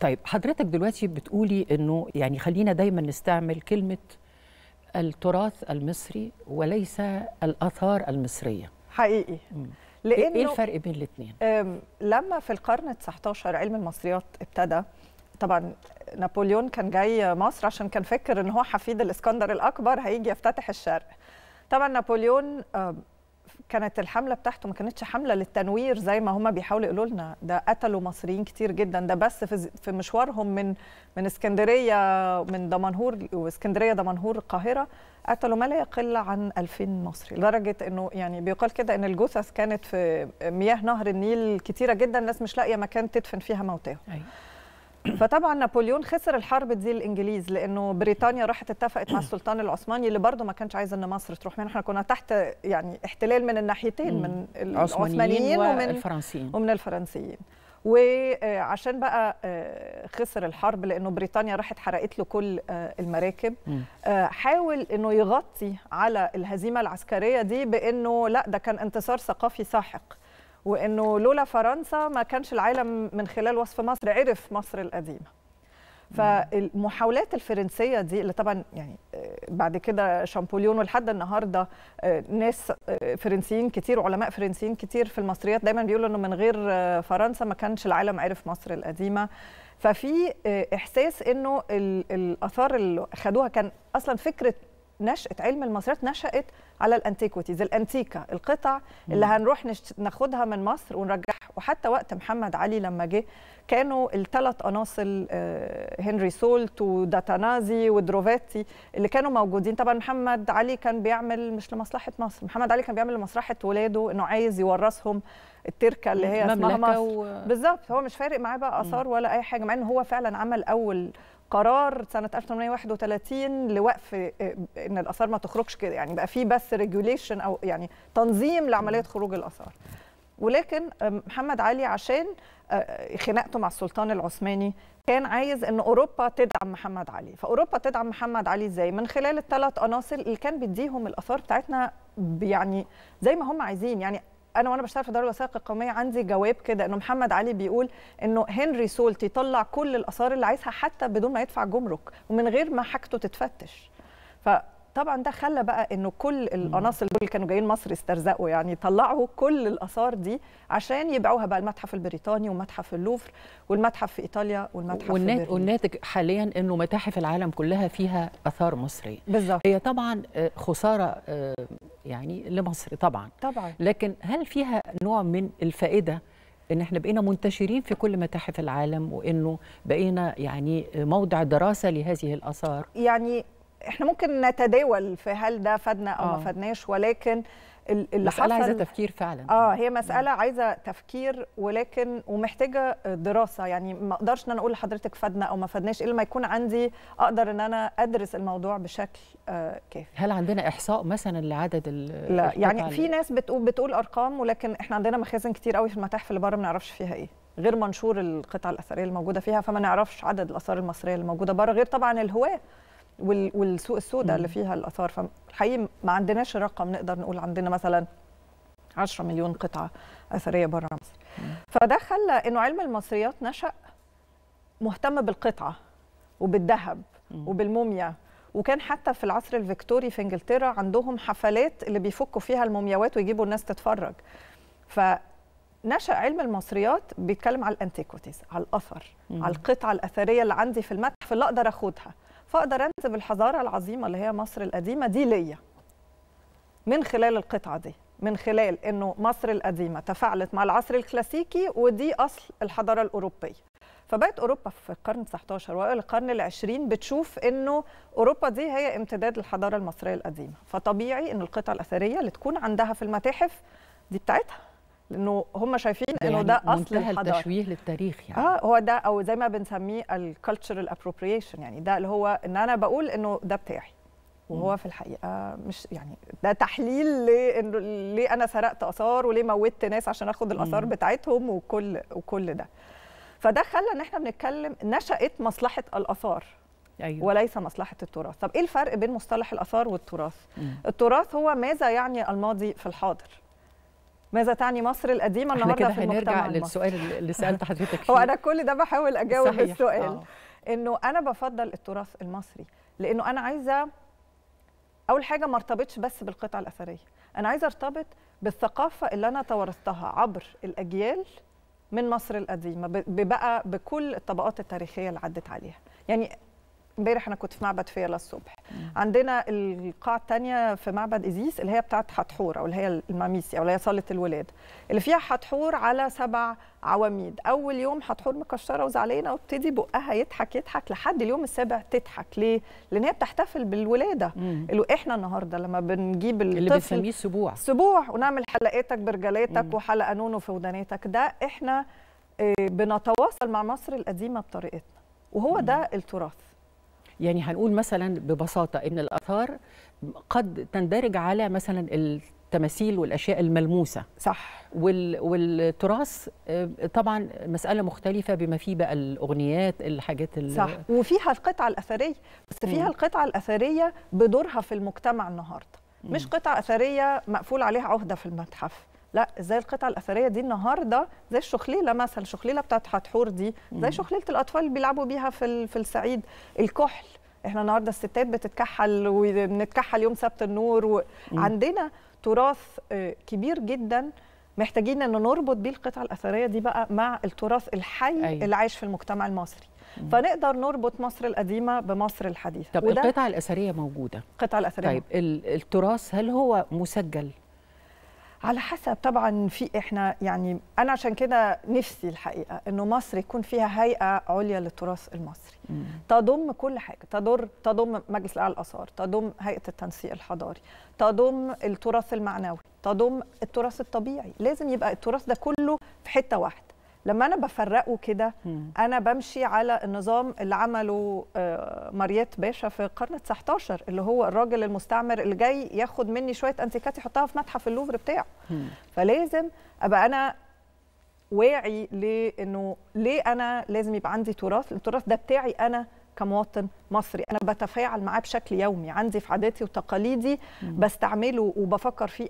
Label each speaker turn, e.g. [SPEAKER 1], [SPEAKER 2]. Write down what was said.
[SPEAKER 1] طيب حضرتك دلوقتي بتقولي انه يعني خلينا دايما نستعمل كلمه التراث المصري وليس الاثار المصريه حقيقي م. إيه- لانه ايه الفرق بين الاثنين لما
[SPEAKER 2] في القرن ال19
[SPEAKER 1] علم المصريات
[SPEAKER 2] ابتدى طبعا نابليون كان جاي مصر عشان كان فكر ان هو حفيد الاسكندر الاكبر هيجي يفتتح الشرق طبعا نابليون كانت الحمله بتاعته ما كانتش حمله للتنوير زي ما هم بيحاولوا يقولوا لنا ده قتلوا مصريين كتير جدا ده بس في, في مشوارهم من من اسكندريه من دمنهور واسكندريه دمنهور القاهره قتلوا ما لا يقل عن 2000 مصري لدرجه انه يعني بيقال كده ان الجثث كانت في مياه نهر النيل كتيره جدا الناس مش لاقيه مكان تدفن فيها موتاهم فطبعا نابليون خسر الحرب دي الانجليز لانه بريطانيا راحت اتفقت مع السلطان العثماني اللي برضه ما كانش عايز ان مصر تروح منها احنا كنا تحت يعني احتلال من الناحيتين من العثمانيين ومن الفرنسيين ومن الفرنسيين آه، وعشان بقى آه، خسر الحرب لانه بريطانيا راحت حرقت له كل آه، المراكب حاول انه يغطي على الهزيمه العسكريه دي بانه لا ده كان انتصار ثقافي ساحق وانه لولا فرنسا ما كانش العالم من خلال وصف مصر عرف مصر القديمه فالمحاولات الفرنسيه دي اللي طبعا يعني آه، بعد كده شامبوليون ولحد النهارده آه، ناس آه، فرنسيين كتير وعلماء فرنسيين كتير في المصريات دايما بيقولوا انه من غير فرنسا ما كانش العالم عرف مصر القديمه ففي احساس انه الاثار اللي خدوها كان اصلا فكره نشأة علم المصريات نشأت على الانتيكوتيز الانتيكا القطع اللي هنروح ناخدها من مصر ونرجعها وحتى وقت محمد علي لما جه كانوا الثلاث أناصل آه، هنري سولت وداتانازي ودروفاتي اللي كانوا موجودين طبعا محمد علي كان بيعمل مش لمصلحة مصر محمد علي كان بيعمل لمصلحة ولاده انه عايز يورثهم التركه اللي هي اسمها مصر و... بالظبط هو مش فارق معاه بقى اثار ولا اي حاجه مع ان هو فعلا عمل اول قرار سنه 1831 لوقف آه، ان الاثار ما تخرجش كده يعني بقى في بس ريجوليشن او يعني تنظيم لعمليه خروج الاثار ولكن آه، محمد علي عشان آه، خناقته مع السلطان العثماني كان عايز ان اوروبا تدعم محمد علي فاوروبا تدعم محمد علي ازاي من خلال الثلاث عناصر اللي كان بيديهم الاثار بتاعتنا يعني زي ما هم عايزين يعني انا وانا بشتغل في دار الوثائق القوميه عندي جواب كده انه محمد علي بيقول انه هنري سولت يطلع كل الاثار اللي عايزها حتى بدون ما يدفع جمرك ومن غير ما حاجته تتفتش فطبعا ده خلى بقى انه كل القناص اللي كانوا جايين مصر يسترزقوا يعني طلعوا كل الاثار دي عشان يبيعوها بقى المتحف البريطاني ومتحف اللوفر والمتحف في ايطاليا والمتحف والنات في برلين والناتج
[SPEAKER 1] حاليا انه متاحف العالم كلها فيها اثار مصريه بالظبط هي طبعا آه، خساره آه، يعني لمصر طبعا طبعا لكن هل فيها نوع من الفائده ان احنا بقينا منتشرين في كل متاحف العالم وانه بقينا يعني موضع دراسه لهذه الاثار يعني احنا ممكن
[SPEAKER 2] نتداول في هل ده فادنا او آه. ما فادناش ولكن اللي حصل عايزه تفكير
[SPEAKER 1] فعلا اه
[SPEAKER 2] هي مساله مم. عايزه تفكير ولكن ومحتاجه دراسه يعني ما اقدرش ان انا اقول لحضرتك فادنا او ما فادناش الا ما يكون عندي اقدر ان انا ادرس الموضوع بشكل
[SPEAKER 1] آه كافي هل عندنا احصاء مثلا لعدد ال لا يعني في
[SPEAKER 2] ناس بتقول بتقول ارقام ولكن احنا عندنا مخازن كتير قوي في المتاحف اللي بره ما نعرفش فيها ايه غير منشور القطع الاثريه الموجوده فيها فما نعرفش عدد الاثار المصريه اللي موجوده بره غير طبعا الهواه والسوق السوداء اللي فيها الاثار فالحقيقه ما عندناش رقم نقدر نقول عندنا مثلا 10 مليون قطعه اثريه بره مصر فده خلى انه علم المصريات نشا مهتم بالقطعه وبالذهب وبالموميا وكان حتى في العصر الفيكتوري في انجلترا عندهم حفلات اللي بيفكوا فيها المومياوات ويجيبوا الناس تتفرج فنشا علم المصريات بيتكلم على الانتيكوتيز على الاثر على القطعه الاثريه اللي عندي في المتحف اللي اقدر اخدها فاقدر انسب الحضاره العظيمه اللي هي مصر القديمه دي ليا من خلال القطعه دي من خلال انه مصر القديمه تفاعلت مع العصر الكلاسيكي ودي اصل الحضاره الاوروبيه فبقت اوروبا في القرن 19 واوائل القرن العشرين بتشوف انه اوروبا دي هي امتداد الحضاره المصريه القديمه فطبيعي ان القطع الاثريه اللي تكون عندها في المتاحف دي بتاعتها لانه هم شايفين انه يعني ده اصل الحضاره التشويه
[SPEAKER 1] للتاريخ يعني اه
[SPEAKER 2] هو ده او زي ما بنسميه الكالتشرال ابروبريشن يعني ده اللي هو ان انا بقول انه ده بتاعي وهو في الحقيقه مش يعني ده تحليل انه ليه انا سرقت اثار وليه موتت ناس عشان اخد الاثار بتاعتهم وكل وكل ده فده خلى ان احنا بنتكلم نشات مصلحه الاثار أيوة. وليس مصلحه التراث طب ايه الفرق بين مصطلح الاثار والتراث مم. التراث هو ماذا يعني الماضي في الحاضر ماذا تعني مصر القديمه النهارده في المجتمع هنرجع للسؤال
[SPEAKER 1] اللي سالت حضرتك فيه هو انا
[SPEAKER 2] كل ده بحاول اجاوب صحيح. السؤال آه. انه انا بفضل التراث المصري لانه انا عايزه اول حاجه ما ارتبطش بس بالقطعه الاثريه انا عايزه ارتبط بالثقافه اللي انا تورثتها عبر الاجيال من مصر القديمه بقى بكل الطبقات التاريخيه اللي عدت عليها يعني امبارح انا كنت في معبد فيلا الصبح عندنا القاعه الثانيه في معبد ازيس اللي هي بتاعه حتحور او اللي هي الماميسي او اللي هي صاله الولاد اللي فيها حتحور على سبع عواميد اول يوم حتحور مكشره وزعلانه وابتدي بقها يضحك يضحك لحد اليوم السابع تضحك ليه لان هي بتحتفل بالولاده اللي احنا النهارده لما بنجيب الطفل اللي بنسميه سبوع سبوع ونعمل حلقاتك برجلاتك وحلقه نونو في وداناتك ده احنا آه، بنتواصل مع مصر القديمه
[SPEAKER 1] بطريقتنا وهو مم. ده التراث يعني هنقول مثلا ببساطه ان الاثار قد تندرج على مثلا التماثيل والاشياء الملموسه صح وال... والتراث آه، طبعا مساله مختلفه بما فيه بقى الاغنيات الحاجات ال... صح
[SPEAKER 2] وفيها القطعه الاثريه بس فيها م. القطعه الاثريه بدورها في المجتمع النهارده مش قطعه اثريه مقفول عليها عهده في المتحف لا ازاي القطع الاثريه دي النهارده زي الشخليله مثلا الشخليله بتاعت حتحور دي زي شخليله الاطفال اللي بيلعبوا بيها في في الصعيد الكحل احنا النهارده الستات بتتكحل وبنتكحل يوم سبت النور وعندنا تراث آه، كبير جدا محتاجين ان نربط بيه القطع الاثريه دي بقى مع التراث الحي أيوة. اللي عايش في المجتمع المصري مم. فنقدر نربط مصر القديمه بمصر الحديثه طب القطع
[SPEAKER 1] الاثريه موجوده القطع الاثريه طيب التراث هل هو مسجل على حسب طبعا
[SPEAKER 2] في احنا يعني انا عشان كده نفسي الحقيقه انه مصر يكون فيها هيئه عليا للتراث المصري مم. تضم كل حاجه تضر تضم مجلس الاعلى الاثار تضم هيئه التنسيق الحضاري تضم التراث المعنوي تضم التراث الطبيعي لازم يبقى التراث ده كله في حته واحده لما انا بفرقه كده انا بمشي على النظام اللي عمله آه، ماريت باشا في القرن 19 اللي هو الراجل المستعمر اللي جاي ياخد مني شويه انتيكات يحطها في متحف اللوفر بتاعه فلازم ابقى انا واعي لانه ليه انا لازم يبقى عندي تراث التراث ده بتاعي انا كمواطن مصري انا بتفاعل معاه بشكل يومي عندي في عاداتي وتقاليدي بستعمله وبفكر فيه